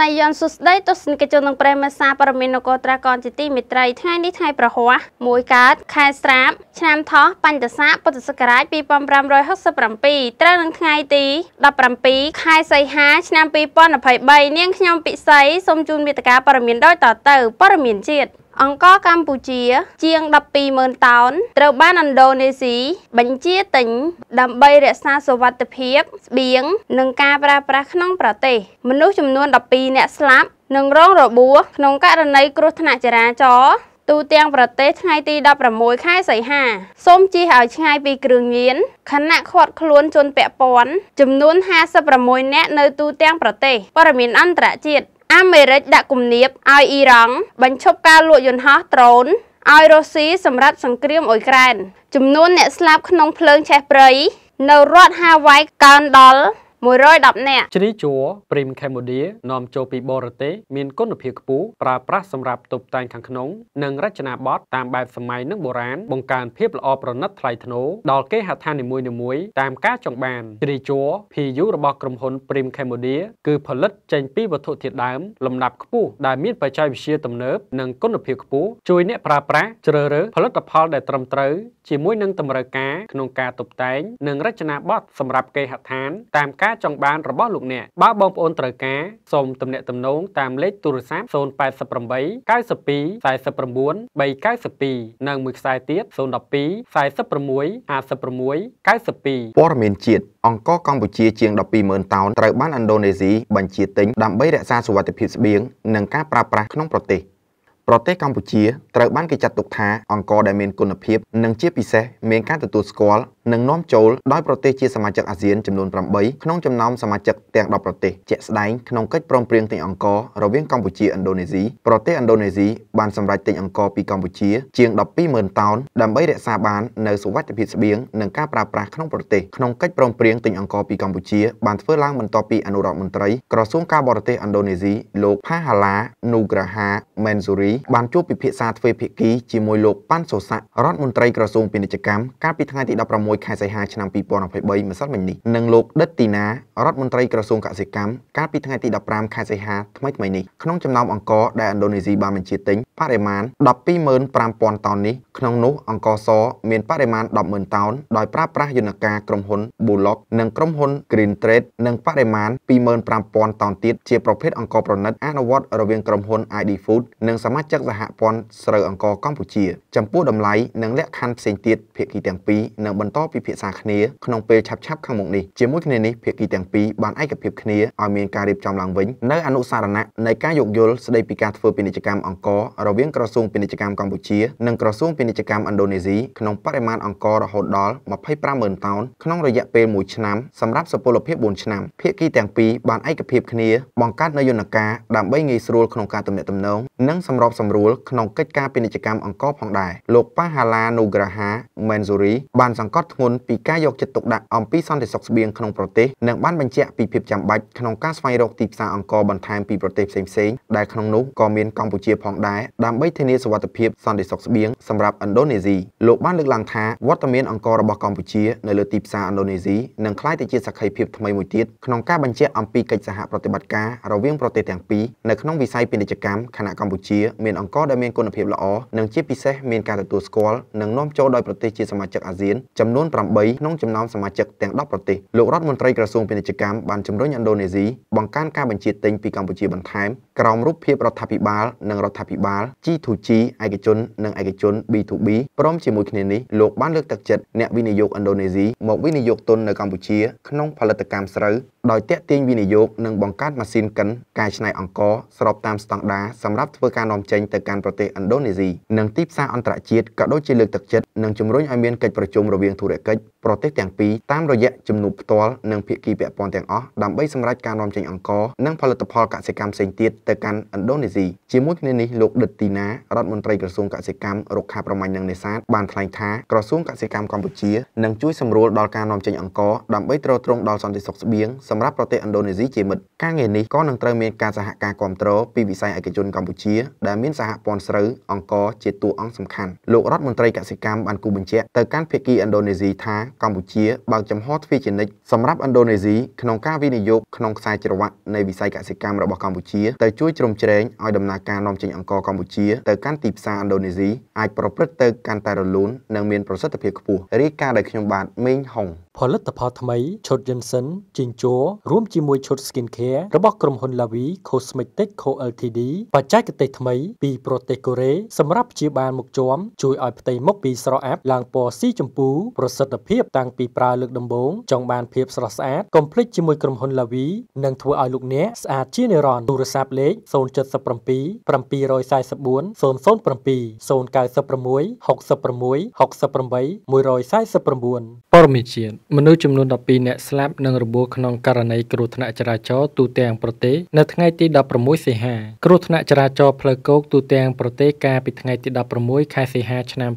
ស័យយនសុស្ដីទស្សនិកជននិងព្រះមេសាបរមាននគរត្រាកនជាទីមេត្រីថ្ងៃនេះថ្ងៃប្រហ័ស1កើតខែស្រាបឆ្នាំថោះបញ្ញសាពុទ្ធសករាជ2567ត្រូវនឹងថ្ងៃទី17ខែសីហាឆ្នាំ2023នាងខ្ញុំពិសីសូមជូនមេត្តាបរមានដូចតទៅបរមានជាតិអង្ករកម្ពុជា ជាង120,000តោន ត្រូវបានឥណ្ឌូនេស៊ីបញ្ជាទិញដើម្បីរក្សាសុវត្ថិភាព ស្បៀងនិងការប្រើប្រាស់ក្នុងប្រទេស មនុស្សចំនួន12នាក់ស្លាប់និងរងរបួសក្នុងករណីគ្រោះថ្នាក់ចរាចរណ៍ទូទាំងប្រទេសថ្ងៃទី16ខែសីហាសូមជិះឲ្យឆ្ងាយពីគ្រឿងញៀនខណៈខាត់ខ្លួនជនពាក់ព័ន្ធចំនួន56នាក់នៅទូទាំងប្រទេសព័ត៌មាន អន្តរជាតិអាមេរិកដាក់គំនាបឲ្យអ៊ីរ៉ង់បញ្ឈប់ការលក់យន្តហោះដ្រូនឲ្យរុស្ស៊ីសម្រាប់សង្គ្រាមអ៊ុយក្រែនចំនួនអ្នកស្លាប់ក្នុងភ្លើងឆេះព្រៃនៅរដ្ឋហាវ៉ៃកើនដល់110នាក់ជ្រីជួរ Prim Cambodia នាំចូលពីបរទេសមានគុណភាពខ្ពស់ប្រើប្រាស់សម្រាប់តុបតែងខាងក្នុងនិងរចនាបថតាមបែបសម័យនិងបុរាណបង្កើនភាពល្អប្រណិតថ្លៃថ្នូរដល់គេហដ្ឋាននីមួយៗតាមការចង់បានជ្រីជួរ PU របស់ក្រុមហ៊ុន Prim Cambodia គឺផលិតចេញពីវត្ថុធាតុដើមលំដាប់ខ្ពស់ដែលមានបច្ចេកវិទ្យាទំនើបនិងគុណភាពខ្ពស់ជួយអ្នកប្រើប្រាស់ជ្រើសរើសផលិតផលដែលត្រឹមត្រូវជាមួយនឹងតម្រូវការក្នុងការតុបតែង និងរចនាបថសម្រាប់គេហដ្ឋានតាមការការចង់បានរបស់លោកអ្នកបើបងប្អូនត្រូវការសូមទំនាក់ទំនងតាមលេខទូរស័ព្ទ088 92 49 392និងមួយខ្សែទៀត012 46 56 92ព័ត៌មានជាតិអង្គរកម្ពុជាជាង120,000តោនត្រូវបានឥណ្ឌូនេស៊ីបញ្ជាទិញដើម្បីរក្សាសុវត្ថិភាពស្បៀងនិងការប្រើប្រាស់ក្នុងប្រទេសប្រទេសកម្ពុជាត្រូវបានគេចាត់ទុកថាអង្គរដែលមានគុណភាពនិងជាពិសេសមានការទទួលស្គាល់និងនាំចូលដោយប្រទេសជាសមាជិកអាស៊ានចំនួន8ក្នុងចំណោមសមាជិកទាំង10ប្រទេសជាក់ស្ដែងក្នុងកិច្ចព្រមព្រៀងទិញអង្គររវាងកម្ពុជាឥណ្ឌូនេស៊ីប្រទេសឥណ្ឌូនេស៊ីបានសម្រេចទិញអង្គរពីកម្ពុជាជាង120,000តោនដើម្បី រក្សាបាននៅសុវត្ថិភាពស្បៀងនិងការប្រើប្រាស់ក្នុងប្រទេសក្នុងកិច្ចព្រមព្រៀងទិញអង្គរពីកម្ពុជាបានធ្វើឡើងបន្ទាប់ពី អនុរដ្ឋមន្ត្រី ក្រសួងការបរទេសឥណ្ឌូនេស៊ីលោកផាហាឡានូក្រាហាមែនស៊ូរីបានជួបពិភាក្សាទ្វេភាគីជាមួយលោកប៉ាន់សូសាក់រដ្ឋមន្ត្រីក្រសួងពាណិជ្ជកម្មកាលពីថ្ងៃទី16ខែសីហាឆ្នាំ2023ម្សិលមិញនេះនិងលោកដិតទីណារដ្ឋមន្ត្រីក្រសួងកសិកម្មកាលពីថ្ងៃទី15ខែសីហាថ្មីថ្មីនេះក្នុងចំណោមអង្គរដែលឥណ្ឌូនេស៊ីបានបញ្ជាទិញបរិមាណ125,000តោននេះក្នុងនោះអង្គសមានបរិមាណ100,000តោនដោយប្រើប្រាស់យន្តការក្រុមហ៊ុន Bullock និងក្រុមហ៊ុន Green Trade និងបរិមាណ25,000តោនទៀតជាប្រភេទអង្គប្រណិត អនុវត្តរវាងក្រុមហ៊ុន ID Food និងសមាជិកសហព័ន្ធស្រូវអង្គកម្ពុជាចំពោះតម្លៃនិងលក្ខខណ្ឌផ្សេងទៀតភាគីទាំងពីរនឹងបន្តពិភាក្សាគ្នាក្នុងពេលឆាប់ៗខាងមុខនេះជាមួយគ្នានេះភាគីទាំងពីរបានឯកភាពគ្នាឲ្យមានការរៀបចំឡើងវិញនៅអនុសារណៈនៃការយោគយល់ស្តីពីការធ្វើពាណិជ្ជកម្មអង្គរវាងក្រសួងពាណិជ្ជកម្មកម្ពុជានិងក្រសួងពាណិនិជ្ជកម្មឥណ្ឌូនេស៊ីក្នុងបរិមាណអង្គររហូតដល់250000តោនក្នុងរយៈពេល1ឆ្នាំសម្រាប់សុពលភាព4ឆ្នាំភាគីទាំងពីរបានឯកភាពគ្នាបង្កើតនូវយន្តការដើម្បីងាយស្រួលក្នុងការទំនាក់ទំនងនិងសម្របសម្រួលក្នុងកិច្ចការពាណិជ្ជកម្មអង្គរផងដែរលោកប៉ាហាឡានូក្រាហាមែនស៊ូរីបានសង្កត់ធ្ងន់ពីការយកចិត្តទុកដាក់អំពីសន្តិសុខស្បៀងក្នុងប្រទេសនិងបានបញ្ជាក់ពីភាពចាំបាច់ក្នុងការស្វែងរកទីផ្សារអង្គរបន្ថែមពីប្រទេសផ្សេងៗដែលក្នុងនោះក៏មានកម្ពុជាផងដែរដើម្បីធានាសុវត្ថិភាពសន្តិសុខស្បៀងសម្រាប់ឥណ្ឌូនេស៊ីលោកបានលើកឡើងថាវត្តមានអង្គររបស់កម្ពុជា នៅលើទីផ្សារឥណ្ឌូនេស៊ីនឹងក្លាយទៅជាសក្ខីភាពថ្មីមួយទៀតក្នុងការបញ្ជាក់អំពីកិច្ចសហប្រតិបត្តិការរវាងប្រទេសទាំងពីរនៅក្នុងវិស័យពាណិជ្ជកម្មខណៈកម្កម្ពុជាមានអង្គរដែលមានគុណភាពល្អនិងជាពិសេសមានការទទួលស្គាល់និងនាំចូលដោយប្រទេសជាសមាជិកអាស៊ានចំនួន8ក្នុងចំណោមសមាជិកទាំង10ប្រទេសលោករដ្ឋមន្ត្រីក្រសួងពាណិជ្ជកម្មបានជំរុញឥណ្ឌូនេស៊ីបង្កើនការបញ្ជាទិញពីកម្ពុជាបន្ថែមក្រោមរូបភាពរដ្ឋាភិបាលនិងរដ្ឋាភិបាល G2G ឯកជននិងឯកជន B2B ព្រមជាមួយគ្នានេះលោកបានលើកទឹកចិត្តអ្នកវិនិយោគឥណ្ឌូនេស៊ីមកវិនិយោគទុននៅកម្ពុជា ក្នុងផលិតកម្មស្រូវដោយតាក់ទាញវិនិយោគនិងបង្កើតម៉ាស៊ីនកិនកែច្នៃអង្ករស្របតាមស្តង់ដារសម្រាប់ធ្វើការនាំចេញទៅកាន់ប្រទេសឥណ្ឌូនេស៊ីនិងទីផ្សារអន្តរជាតិក៏ដូចជាលើកទឹកចិត្តនិងជំរុញឲ្យមានកិច្ចប្រជុំរវាងធុរកិច្ចប្រទេសទាំងពីរតាមរយៈជំនួបផ្ទាល់និងភាគីពាក់ព័ន្ធទាំងអស់ដើម្បីសម្រេចការនាំចេញអង្ករនិងផលិតផលកសិកម្មផ្សេងទៀតទៅកាន់ឥណ្ឌូនេស៊ីជាមួយគ្នានេះលោកដិតទីណារដ្ឋមន្ត្រីក្រសួងកសិកម្មរុក្ខាប្រមាញ់និងនេសាទបានថ្លែងថាក្រសួងកសិកម្មកម្ពុជានឹងជួយសម្រួលដល់ការនាំចេញអង្ករដើម្បីទ្រទ្រង់ដល់សន្តិសុខស្បៀងសម្រាប់ប្រទេសឥណ្ឌូនេស៊ីជាមិត្តការងារនេះក៏នឹងត្រូវមានការសហការគ្រប់គ្រងពីវិស័យឯកជនកម្ពុជាដែលមានសហព័ន្ធស្រូវអង្គរជាតួអង្គសំខាន់លោករដ្ឋមន្ត្រីកសិកម្មបានគូបញ្ជាក់ទៅកាន់ភាគីឥណ្ឌូនេស៊ីថាកម្ពុជាបើកចំហទ្វេជានិច្ចសម្រាប់ឥណ្ឌូនេស៊ីក្នុងការវិនិយោគក្នុងខ្សែច្រវាក់នៃវិស័យកសិកម្មរបស់កម្ពុជាទៅជួយជ្រោមជ្រែងឲ្យដំណើរការនាំចេញអង្គរកម្ពុជាទៅកាន់ទីផ្សារឥណ្ឌូនេស៊ីអាចប្រព្រឹត្តទៅកាន់តែរលូននិងមានប្រសិទ្ធភាពខ្ពស់រាយការណ៍ដោយខ្ញុំបាទមេងហុងផលិតផលថ្មីឈុត Johnson ជីងជ័ររួមជាមួយឈុត Skincare របស់ក្រុមហ៊ុន Lavi Cosmetic Co Ltd បច្ចេកទេសថ្មី ពីប្រទេសកូរ៉េសម្រាប់ព្យាបាលមុខជាំជួយឲ្យផ្ទៃមុខពីស្រអាប់ឡើងពណ៌ស៊ីជម្ពូ ប្រសិទ្ធភាពតាំងពីប្រើលើកដំបូងចង់បានភាពស្រស់ស្អាតកុំភ្លេចជាមួយក្រុមហ៊ុន Lavi និងធ្វើឲ្យលោកអ្នកស្អាតជានិរន្តរ៍ទូរស័ព្ទលេខ077 744 007 096 66 68 149ព័ត៌មានជាតិមនុស្សចំនួន12នាក់ស្លាប់និងរបួសក្នុងករណីគ្រោះថ្នាក់ចរាចរណ៍ទូទាំងប្រទេសនៅថ្ងៃទី16សីហាគ្រោះថ្នាក់ចរាចរណ៍ផ្លូវគោកទូទាំងប្រទេសកាលពីថ្ងៃទី16ខែសីហាឆ្នាំ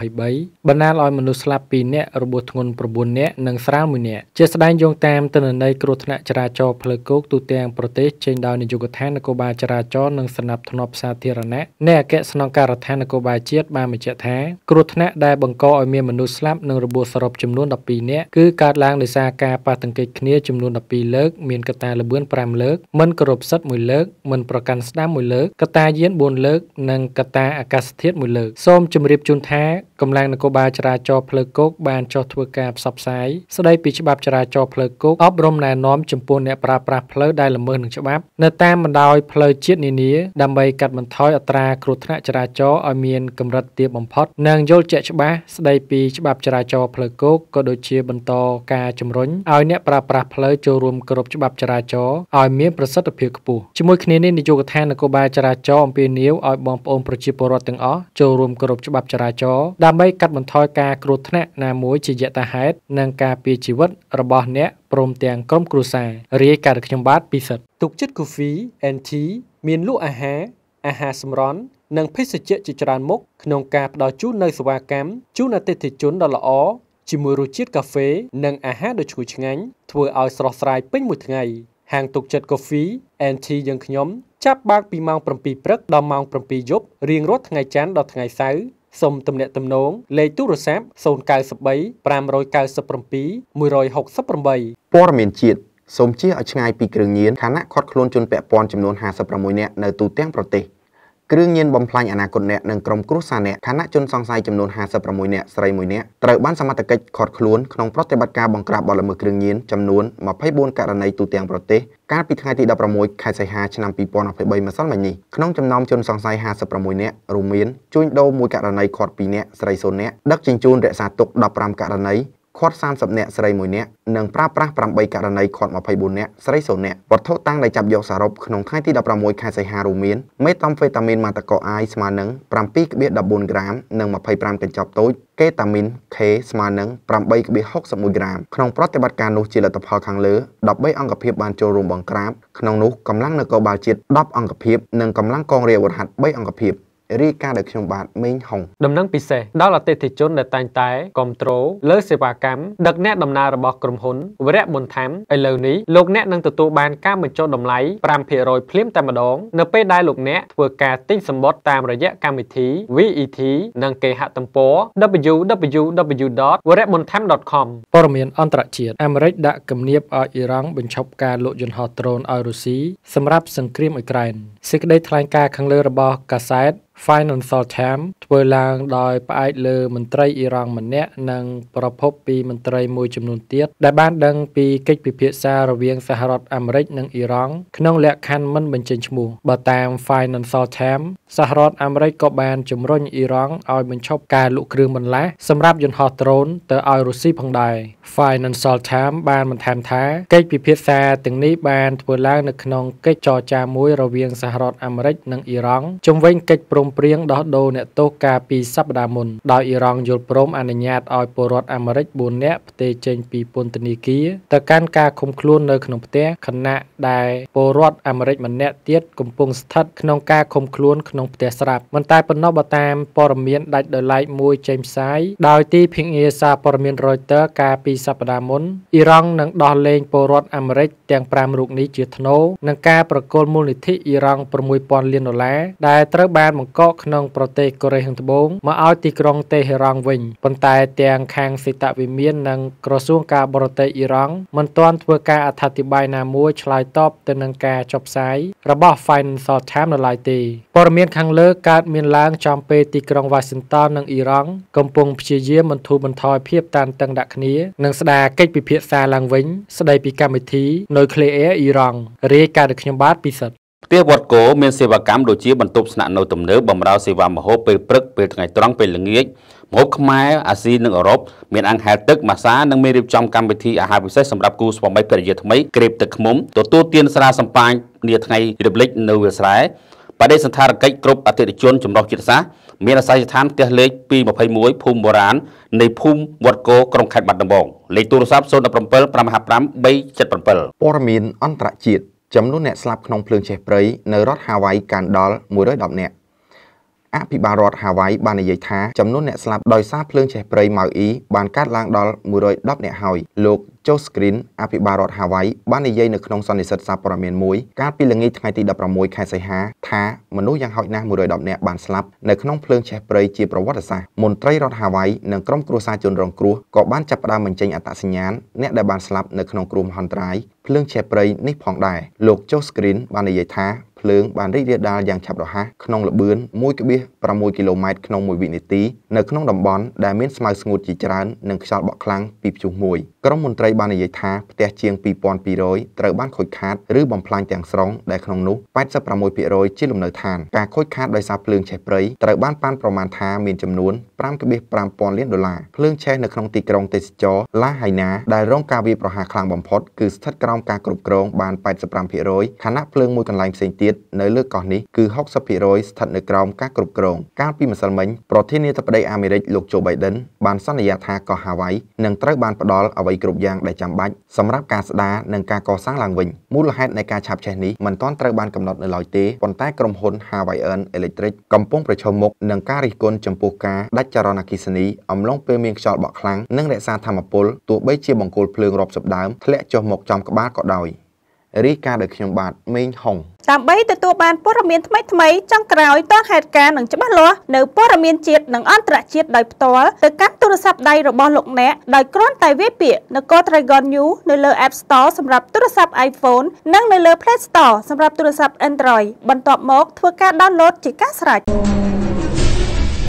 2023បណ្ដាលឲ្យមនុស្សស្លាប់2នាក់របួសធ្ងន់9នាក់និងស្រាល1នាក់ជាស្ដែងយោងតាមទិន្នន័យគ្រោះថ្នាក់ចរាចរណ៍ផ្លូវគោកទូទាំងប្រទេសចេញដោយនាយកដ្ឋាននគរបាលចរាចរណ៍និងសំណាប់ធ្នាប់សាធារណៈនៃអគ្គស្នងការដ្ឋាននគរបាលជាតិបានបញ្ជាក់ថាគ្រោះថ្នាក់ដែលបង្កឲ្យមានមនុស្សស្លាប់និងរបួសសរុបចំនួន12នាក់នាក់គឺកើតឡើងដោយសារការប៉ះទង្គិចគ្នាចំនួន12លើក មានកត្តាលម្អឿន5លើកមិនគោរពសិទ្ធិ1លើកមិនប្រកាន់ស្ដាំ1លើកកត្តាយាន4លើកនិងកត្តាអាកាសធាតុ1លើកសូមជម្រាបជូនថាកម្លាំងនគរបាលចរាចរណ៍ផ្លូវគោកបានចុះធ្វើការផ្សព្វផ្សាយស្ដីពីច្បាប់ចរាចរណ៍ផ្លូវគោកអប់រំណែនាំចំពោះអ្នកប្រើប្រាស់ផ្លូវដែលល្មើសនឹងច្បាប់នៅតាមបណ្ដោយផ្លូវជាតិនានាដើម្បីកាត់បន្ថយអត្រាគ្រោះថ្នាក់ចរាចរណ៍ឲ្យមានកម្រិតទាបបំផុតនិងយល់ជាក់ច្បាស់ស្ដីពីច្បាប់ចរាចរណ៍ផ្លូវគោកក៏ដូចជាបន្តការជំរុញឲ្យអ្នកប្រើប្រាស់ផ្លូវចូលរួមគោរពច្បាប់ចរាចរណ៍ឲ្យមានប្រសិទ្ធភាពខ្ពស់ជាមួយគ្នានេះនាយកដ្ឋាននគរបាលចរាចរណ៍អំពាវនាវឲ្យបងប្អូនប្រជាពលរដ្ឋទាំងអស់ចូលរួមគោរពច្បាប់ចរាចរណ៍ដើម្បីកាត់បន្ថយការគ្រោះថ្នាក់ណាមួយជាយថាហេតុនិងការពារជីវិតរបស់អ្នកព្រមទាំងក្រុមគ្រួសាររាយការណ៍ខ្ញុំបាទពិសិដ្ឋទុកចិត្តគូហ្វី NT មានលក់អាហារអាហារសម្រន់និងភេសជ្ជៈជាច្រើនមុខក្នុងការផ្ដល់ជូននៅសេវាកម្មជូនអតិថិជនដ៏ល្អជាមួយរសជាតិកាហ្វេនិងអាហារដ៏ឈ្ងុយឆ្ងាញ់ធ្វើឲ្យស្រស់ស្រាយពេញមួយថ្ងៃហាងទុកចិត្តកាហ្វេ NT យើងខ្ញុំ ចាប់បើកពីម៉ោង7ព្រឹកដល់ម៉ោង7យប់រៀងរាល់ថ្ងៃច័ន្ទដល់ថ្ងៃសៅរ៍សូមទំនាក់ទំនងលេខទូរស័ព្ទ093 597 168ព័ត៌មានជាតិសូមជៀសឲ្យឆ្ងាយពីគ្រឿងញៀនខណៈខាត់ខ្លួនជនពាក់ព័ន្ធចំនួន56នាក់នៅទូទាំងប្រទេសគ្រឿងញៀនបំផ្លាញអនាគតអ្នកនិងក្រុមគ្រួសារអ្នកឋានៈជនសង្ស័យចំនួន56នាក់ស្រី1នាក់ត្រូវបានសមត្ថកិច្ចឃាត់ខ្លួនក្នុងប្រតិបត្តិការបង្ក្រាបបទល្មើសគ្រឿងញៀនចំនួន24ករណីទូទាំងប្រទេសកាលពីថ្ងៃទី16ខែសីហាឆ្នាំ2023ម្សិលមិញនេះក្នុងចំណោមជនសង្ស័យ56នាក់រួមមានជួញដូរ1ករណីឃាត់2នាក់ស្រី0នាក់ដឹកជញ្ជូនរក្សាទុក15ករណីខាត់30នាក់ស្រី1នាក់និងប្រើប្រាស់8ករណីខាត់24នាក់ស្រី0នាក់វត្ថុតាំងដែលចាប់យកសរុបក្នុងថ្ងៃទី16ខែសីហារួមមានមេតុំហ្វេតាមីនម៉ាតាកូអាយស្មើនឹង7.14ក្រាម និង25កញ្ចប់តូចកេតាមីន K ស្មើនឹង8.61ក្រាមក្នុងប្រតិបត្តិការនោះជាលទ្ធផលខាងលើ13អង្គភាពបានចូលរួមបង្ក្រាបក្នុងនោះកម្លាំងនគរបាលជាតិ10អង្គភាពនិងកម្លាំងកងរាជវរហាត់3អង្គភាពរាយការណ៍ដោយខ្ញុំបាទមេងហុងដំណឹងពិសេសដល់អតិថិជនដែលតែងតែគ្រប់គ្រងលើសេវាកម្មដឹកអ្នកដំណើររបស់ក្រុមហ៊ុនវរៈបុនថាំឥឡូវនេះលោកអ្នកនឹងទទួលបានការបញ្ចុះតម្លៃ5%ភ្លាមតែម្ដងនៅពេលដែលលោកអ្នកធ្វើការទិញសម្បត្តិតាមរយៈកម្មវិធី VET និងគេហទំព័រ www.wremontham.com ព័ត៌មានអន្តរជាតិអាមេរិកដាក់គំនាបឲ្យអ៊ីរ៉ង់បញ្ឈប់ការលក់យន្តហោះដ្រូនឲ្យរុស្ស៊ីសម្រាប់សង្គ្រាមអ៊ុយក្រែនសេចក្តីថ្លែងការណ៍ខាងលើរបស់កាសែត Financial Times ធ្វើឡើងដោយផ្អែកលើមន្ត្រីអ៊ីរ៉ង់ម្នាក់និងប្រភពពីមន្ត្រីមួយចំនួនទៀតដែលបានដឹងពីកិច្ចពិភាក្សារវាងសហរដ្ឋអាមេរិកនិងអ៊ីរ៉ង់ក្នុងលក្ខខណ្ឌមិនបញ្ចេញឈ្មោះបើតាម Financial Times សហរដ្ឋអាមេរិកក៏បានជំរុញអ៊ីរ៉ង់ឲ្យបញ្ឈប់ការលក់គ្រឿងបន្លាស់សម្រាប់យន្តហោះដ្រូនទៅឲ្យរុស្ស៊ីផងដែរ Financial Times បានបន្ថែមថាកិច្ចពិភាក្សាទាំងនេះបានធ្វើឡើងនៅក្នុងកិច្ចចរចាមួយរវាងសហរដ្ឋអាមេរិកនិងអ៊ីរ៉ង់ជុំវិញកិច្ចព្រមព្រៀងដោះដូរអ្នកទោសកាលពីសប្តាហ៍មុនដោយអ៊ីរ៉ង់យល់ព្រមអនុញ្ញាតឲ្យពលរដ្ឋអាមេរិក4នាក់ផ្ទេរចេញពីពន្ធនាគារទៅកាន់ការឃុំខ្លួននៅក្នុងផ្ទះខណៈដែលពលរដ្ឋអាមេរិកម្នាក់ទៀតកំពុងស្ថិតក្នុងការឃុំខ្លួនក្នុងផ្ទះស្រាប់មិនតែប៉ុណ្ណោះបើតាមព័ត៌មានដាច់ដោយឡែកមួយចេញផ្សាយដោយទីភិងារសារព័ត៌មាន Reuters កាលពីសប្តាហ៍មុនអ៊ីរ៉ង់នឹងដោះលែងពលរដ្ឋអាមេរិកទាំង5រូបនេះជាថ្នូរនឹងការប្រគល់មូលនិធិអ៊ីរ៉ង់6000លានដុល្លារដែលត្រូវបានបង្កកកក្នុងប្រទេសកូរ៉េខាងត្បូងមកឲ្យទីក្រុងតេហេរ៉ង់វិញប៉ុន្តែទាំងខាងសេតវិមាននិងក្រសួងការបរទេសអ៊ីរ៉ង់មិនទាន់ធ្វើការអត្ថាធិប្បាយណាមួយឆ្លើយតបទៅនឹងការចុះផ្សាយរបស់ Financial Times នៅឡើយទេព័ត៌មានខាងលើកើតមានឡើង ចំពេលទីក្រុង Washington និងអ៊ីរ៉ង់កំពុងព្យាយាមបន្ធូរបន្ថយភាពតានតឹងដាក់គ្នានិងស្ដារកិច្ចពិភាក្សាឡើងវិញ ស្ដីពីកម្មវិធីនុយក្លេអ៊ែរអ៊ីរ៉ង់រាយការណ៍ដោយខ្ញុំបាទពិសិដ្ឋផ្ទះវត្តគោមានសេវាកម្មដូចជាបន្ទប់ស្នាក់នៅទំនើបបម្រើសេវាម្ហូបពេលព្រឹកពេលថ្ងៃត្រង់ពេលល្ងាចម្ហូបខ្មែរអាស៊ីនិងអឺរ៉ុបមានអាំងហែលទឹកម៉ាសានិងមានរៀបចំកម្មវិធីអាហារពិសេសសម្រាប់គូស្វាមីភរិយាថ្មីក្រេបទឹកឃ្មុំទទួលទានស្រាសម្ពាញនាថ្ងៃរំលឹកនៅវាលស្រែបដិសន្តារកិច្ចគ្រប់អតិថិជនចម្រុះជាតិសាសន៍មានអាស័យដ្ឋានផ្ទះលេខ221ភូមិបុរាណនៃភូមិវត្តគោក្រុងខេត្តបាត់ដំបងលេខទូរស័ព្ទ017 555 377ព័ត៌មានអន្តរជាតិចំនួនអ្នកស្លាប់ក្នុងភ្លើងឆេះព្រៃនៅរដ្ឋហាវ៉ៃកើនដល់110នាក់អភិបាលរដ្ឋហាវ៉ៃបាននិយាយថាចំនួនអ្នកស្លាប់ដោយសារភ្លើងឆេះព្រៃម៉ៅអ៊ីបានកើនឡើងដល់110នាក់ហើយលោកចូសគ្រីនអភិបាលរដ្ឋហាវ៉ៃបាននិយាយនៅក្នុងសន្និសីទសារព័ត៌មានមួយ កាលពីល្ងាចថ្ងៃទី16ខែសីហាថាមនុស្សយ៉ាងហោចណាស់110នាក់បានស្លាប់នៅក្នុងភ្លើងឆេះព្រៃជាប្រវត្តិសាស្ត្រមន្ត្រីរដ្ឋហាវ៉ៃនិងក្រុមគ្រួសារជនរងគ្រោះក៏បានចាប់ផ្ដើមបញ្ចេញអត្តសញ្ញាណអ្នកដែលបានស្លាប់នៅក្នុងគ្រោះមហន្តរាយភ្លើងឆេះព្រៃនេះផងដែរលោកចូសគ្រីនបាននិយាយថាភ្លើងបានរីករាលដាលយ៉ាងឆាប់រហ័សក្នុងល្បឿន1.5 6គីឡូម៉ែត្រក្នុង1វិនាទីនៅក្នុងតំបន់ដែលមានស្មៅស្ងួតជាច្រើននិងខ្យល់បក់ខ្លាំងពីព្យុះមួយក្រមមន្ត្រីបាននិយាយថាផ្ទះជាង2200ត្រូវបានខូចខាតឬបំផ្លាញទាំងស្រុងដែលក្នុងនោះ86%ជាលំនៅឋានការខូចខាតដោយសារភ្លើងឆេះព្រៃត្រូវបានប៉ាន់ប្រមាណថាមានចំនួន5.5000លានដុល្លារភ្លើងឆេះនៅក្នុងទីក្រុងទេសចរឡាហៃណាដែលរងការវាយប្រហារខ្លាំងបំផុត គឺស្ថិតក្រោមការគ្រប់គ្រង បាន85%ខណៈភ្លើងមួយកន្លែងផ្សេងទៀតនៅលើកោះនេះគឺ60%ស្ថិតនៅក្រោមការគ្រប់គ្រងងកាលពីម្សិលមិញប្រធានាធិបតីអាមេរិកលោក Joe Biden បានសន្យាថាកោះហាវ៉ៃនឹងត្រូវបានផ្ដល់អ្វីគ្រប់យ៉ាងដែលចាំបាច់សម្រាប់ការស្ដារនិងការកសាងឡើងវិញមូលហេតុនៃការឆាប់ឆេះនេះមិនទាន់ត្រូវបានកំណត់នៅឡើយទេប៉ុន្តែក្រុមហ៊ុន Hawaiian Electric កំពុងប្រឈមមុខនឹងការរិះគន់ចំពោះការដាច់ចរន្តអគ្គិសនីអំឡុងពេលមានខ្យល់បក់ខ្លាំងនិងរក្សាធម្មពលទោះបីជាបង្គោលភ្លើងរាប់សិបដើមធ្លាក់ចុះមកចំក្បាលក៏ដោយ។រីកាដោយខ្ញុំបាទមេងហុងដើម្បីទទួលបានព័ត៌មានថ្មីៗចុងក្រោយតហេតុការណ៍នឹងច្បាស់លាស់នៅព័ត៌មានជាតិនិងអន្តរជាតិដោយផ្ទាល់ទៅកាន់ទូរស័ព្ទដៃរបស់លោកអ្នកដោយគ្រាន់តែវាយពាក្យនគរ Dragon New នៅលើ App Store សម្រាប់ទូរស័ព្ទ iPhone និងនៅលើ Play Store សម្រាប់ទូរស័ព្ទ Android បន្ទាប់មកធ្វើការ download ជាការស្រេច